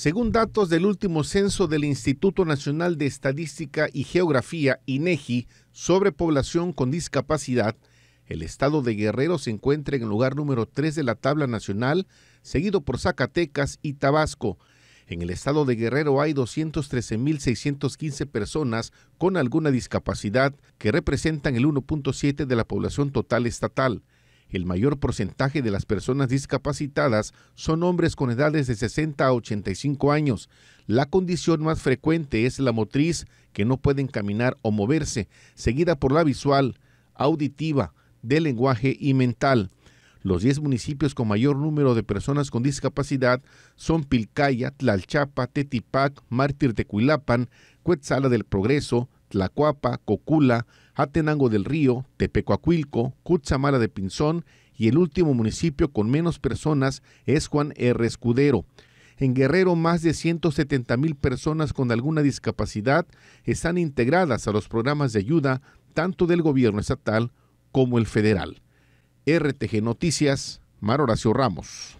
Según datos del último censo del Instituto Nacional de Estadística y Geografía, INEGI, e sobre población con discapacidad, el estado de Guerrero se encuentra en el lugar número 3 de la tabla nacional, seguido por Zacatecas y Tabasco. En el estado de Guerrero hay 213.615 personas con alguna discapacidad que representan el 1.7 de la población total estatal. El mayor porcentaje de las personas discapacitadas son hombres con edades de 60 a 85 años. La condición más frecuente es la motriz, que no pueden caminar o moverse, seguida por la visual, auditiva, de lenguaje y mental. Los 10 municipios con mayor número de personas con discapacidad son Pilcaya, Tlalchapa, Tetipac, Mártir de Cuilapan, Cuetzala del Progreso, Tlacuapa, Cocula, Atenango del Río, Tepecoacuilco, Cutzamara de Pinzón y el último municipio con menos personas es Juan R. Escudero. En Guerrero, más de 170 mil personas con alguna discapacidad están integradas a los programas de ayuda tanto del gobierno estatal como el federal. RTG Noticias, Mar Horacio Ramos.